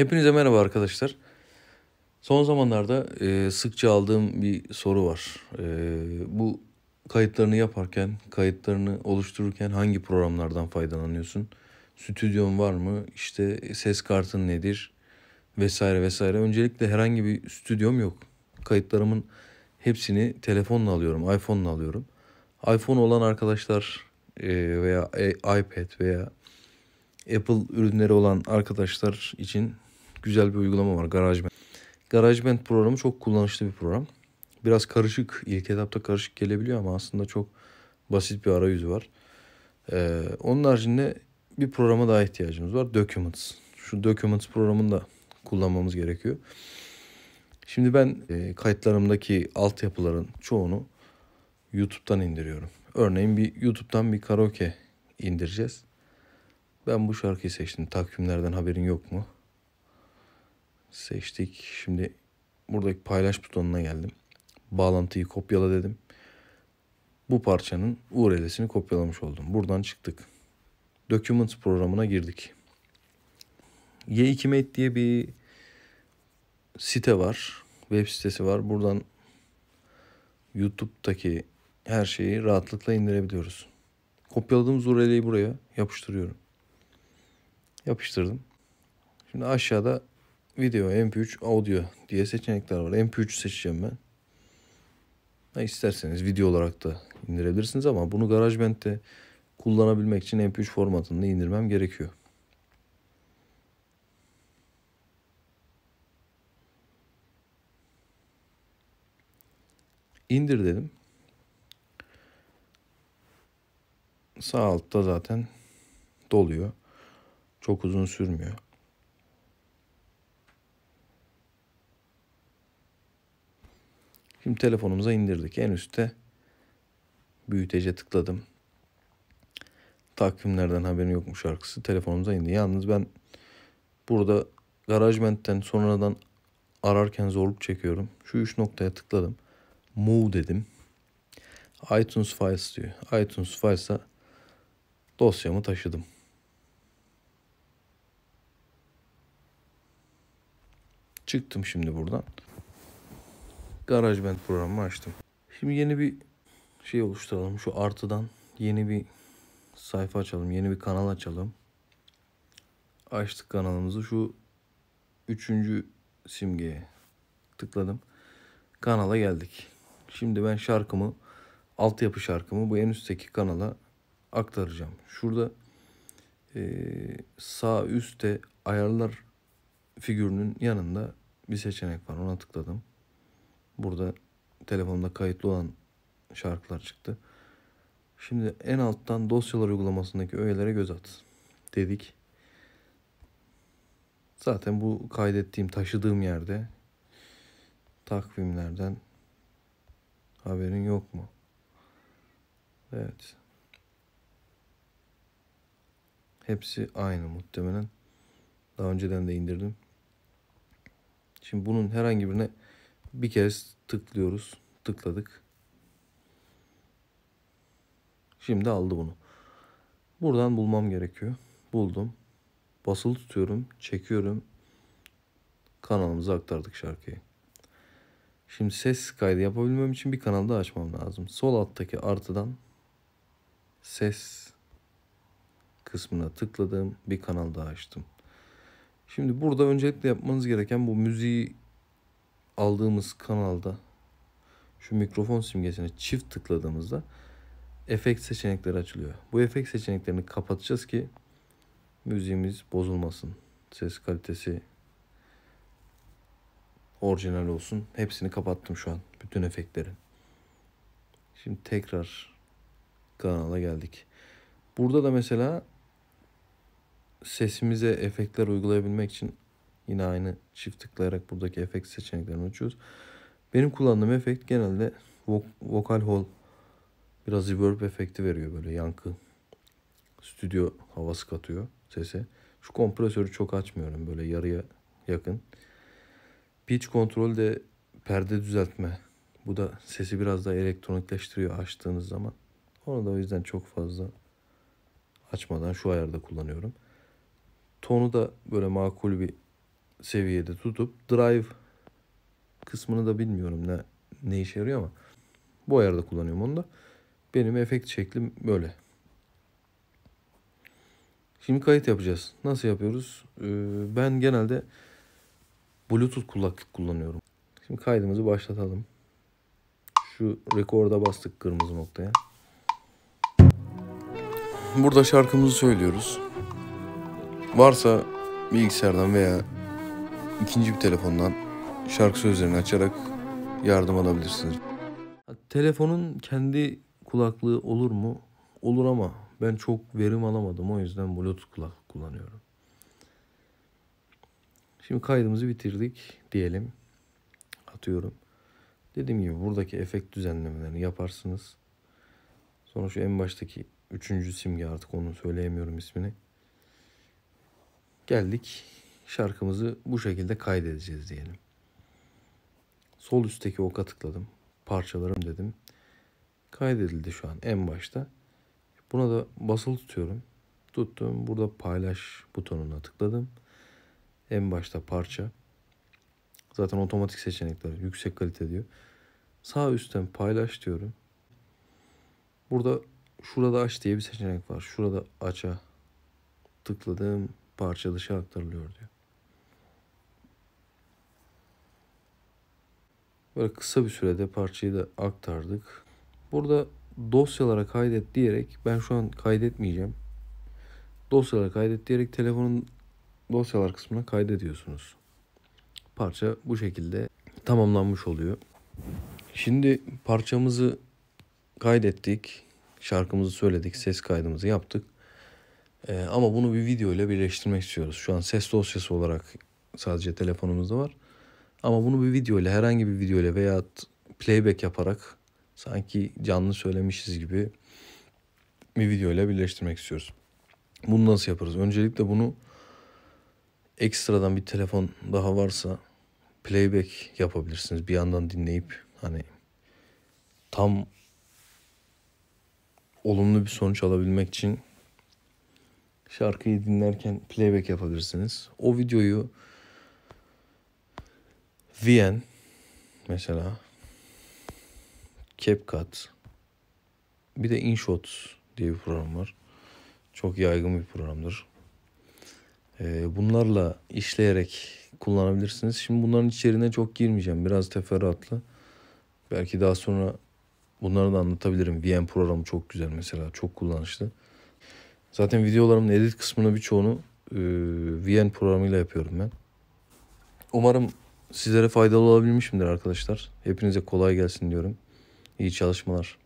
Hepinize merhaba arkadaşlar. Son zamanlarda e, sıkça aldığım bir soru var. E, bu kayıtlarını yaparken, kayıtlarını oluştururken hangi programlardan faydalanıyorsun? Stüdyon var mı? İşte ses kartın nedir? Vesaire vesaire. Öncelikle herhangi bir stüdyom yok. Kayıtlarımın hepsini telefonla alıyorum, iPhone'la alıyorum. iPhone olan arkadaşlar e, veya e, iPad veya Apple ürünleri olan arkadaşlar için güzel bir uygulama var GarageBand. GarageBand programı çok kullanışlı bir program. Biraz karışık, ilk etapta karışık gelebiliyor ama aslında çok basit bir arayüzü var. Ee, onun haricinde bir programa daha ihtiyacımız var. Documents. Şu Documents programını da kullanmamız gerekiyor. Şimdi ben e, kayıtlarımdaki altyapıların çoğunu YouTube'dan indiriyorum. Örneğin bir YouTube'dan bir karaoke indireceğiz. Ben bu şarkıyı seçtim. Takvimlerden haberin yok mu? seçtik. Şimdi buradaki paylaş butonuna geldim. Bağlantıyı kopyala dedim. Bu parçanın URL'sini kopyalamış oldum. Buradan çıktık. Documents programına girdik. Y2Mate diye bir site var. Web sitesi var. Buradan YouTube'daki her şeyi rahatlıkla indirebiliyoruz. Kopyaladığımız URL'yi buraya yapıştırıyorum. Yapıştırdım. Şimdi aşağıda Video, MP3, Audio diye seçenekler var. MP3 seçeceğim ben. Ha, isterseniz video olarak da indirebilirsiniz ama bunu GarageBand'de kullanabilmek için MP3 formatında indirmem gerekiyor. İndir dedim. Sağ altta zaten doluyor. Çok uzun sürmüyor. Şimdi telefonumuza indirdik. En üstte büyütece tıkladım. Takvimlerden haberin yokmuş şarkısı telefonumuza indi. Yalnız ben burada GarageBand'den sonradan ararken zorluk çekiyorum. Şu üç noktaya tıkladım. Move dedim. iTunes Files diyor. iTunes Files'a dosyamı taşıdım. Çıktım şimdi buradan. GarageBand programı açtım. Şimdi yeni bir şey oluşturalım. Şu artıdan yeni bir sayfa açalım. Yeni bir kanal açalım. Açtık kanalımızı. Şu üçüncü simgeye tıkladım. Kanala geldik. Şimdi ben şarkımı, altyapı şarkımı bu en üstteki kanala aktaracağım. Şurada e, sağ üstte ayarlar figürünün yanında bir seçenek var. Ona tıkladım. Burada telefonda kayıtlı olan şarkılar çıktı. Şimdi en alttan dosyalar uygulamasındaki öğelere göz at dedik. Zaten bu kaydettiğim, taşıdığım yerde takvimlerden haberin yok mu? Evet. Hepsi aynı muhtemelen. Daha önceden de indirdim. Şimdi bunun herhangi birine bir kez tıklıyoruz. Tıkladık. Şimdi aldı bunu. Buradan bulmam gerekiyor. Buldum. Basılı tutuyorum. Çekiyorum. Kanalımıza aktardık şarkıyı. Şimdi ses kaydı yapabilmem için bir kanalda açmam lazım. Sol alttaki artıdan ses kısmına tıkladım, bir kanal daha açtım. Şimdi burada öncelikle yapmanız gereken bu müziği aldığımız kanalda şu mikrofon simgesine çift tıkladığımızda efekt seçenekleri açılıyor. Bu efekt seçeneklerini kapatacağız ki müziğimiz bozulmasın. Ses kalitesi orijinal olsun. Hepsini kapattım şu an. Bütün efektleri. Şimdi tekrar kanala geldik. Burada da mesela sesimize efektler uygulayabilmek için Yine aynı çift tıklayarak buradaki efekt seçeneklerini açıyoruz. Benim kullandığım efekt genelde vok vokal hall biraz reverb efekti veriyor böyle yankı. Stüdyo havası katıyor sese. Şu kompresörü çok açmıyorum böyle yarıya yakın. Pitch kontrol de perde düzeltme. Bu da sesi biraz daha elektronikleştiriyor açtığınız zaman. Onu da o yüzden çok fazla açmadan şu ayarda kullanıyorum. Tonu da böyle makul bir seviyede tutup drive kısmını da bilmiyorum ne ne işe yarıyor ama bu ayarda kullanıyorum onu da. Benim efekt şeklim böyle. Şimdi kayıt yapacağız. Nasıl yapıyoruz? Ee, ben genelde Bluetooth kulaklık kullanıyorum. Şimdi kaydımızı başlatalım. Şu rekorda bastık kırmızı noktaya. Burada şarkımızı söylüyoruz. Varsa bilgisayardan veya ikinci bir telefondan şarkı sözlerini açarak yardım alabilirsiniz. Telefonun kendi kulaklığı olur mu? Olur ama ben çok verim alamadım. O yüzden Bluetooth kulak kullanıyorum. Şimdi kaydımızı bitirdik diyelim. Atıyorum. Dediğim gibi buradaki efekt düzenlemelerini yaparsınız. Sonra şu en baştaki üçüncü simge artık onu söyleyemiyorum ismini. Geldik şarkımızı bu şekilde kaydedeceğiz diyelim. Sol üstteki oka tıkladım. Parçalarım dedim. Kaydedildi şu an en başta. Buna da basılı tutuyorum. Tuttum. Burada paylaş butonuna tıkladım. En başta parça. Zaten otomatik seçenekler yüksek kalite diyor. Sağ üstten paylaş diyorum. Burada şurada aç diye bir seçenek var. Şurada aça tıkladım parça dışa aktarılıyor diyor. Böyle kısa bir sürede parçayı da aktardık. Burada dosyalara kaydet diyerek ben şu an kaydetmeyeceğim. Dosyalara kaydet diyerek telefonun dosyalar kısmına kaydediyorsunuz. Parça bu şekilde tamamlanmış oluyor. Şimdi parçamızı kaydettik. Şarkımızı söyledik. Ses kaydımızı yaptık. Ee, ama bunu bir video ile birleştirmek istiyoruz. Şu an ses dosyası olarak sadece telefonumuzda var. Ama bunu bir video ile herhangi bir video ile veya playback yaparak sanki canlı söylemişiz gibi bir video ile birleştirmek istiyoruz. Bunu nasıl yaparız? Öncelikle bunu ekstradan bir telefon daha varsa playback yapabilirsiniz. Bir yandan dinleyip hani tam olumlu bir sonuç alabilmek için şarkıyı dinlerken playback yapabilirsiniz. O videoyu VN mesela. CapCut. Bir de InShot diye bir program var. Çok yaygın bir programdır. Ee, bunlarla işleyerek kullanabilirsiniz. Şimdi bunların içeriğine çok girmeyeceğim. Biraz teferruatlı. Belki daha sonra bunları da anlatabilirim. VM programı çok güzel mesela. Çok kullanışlı. Zaten videolarımın edit kısmını birçoğunu e, VN programıyla yapıyorum ben. Umarım sizlere faydalı olabilmişimdir arkadaşlar. Hepinize kolay gelsin diyorum. İyi çalışmalar.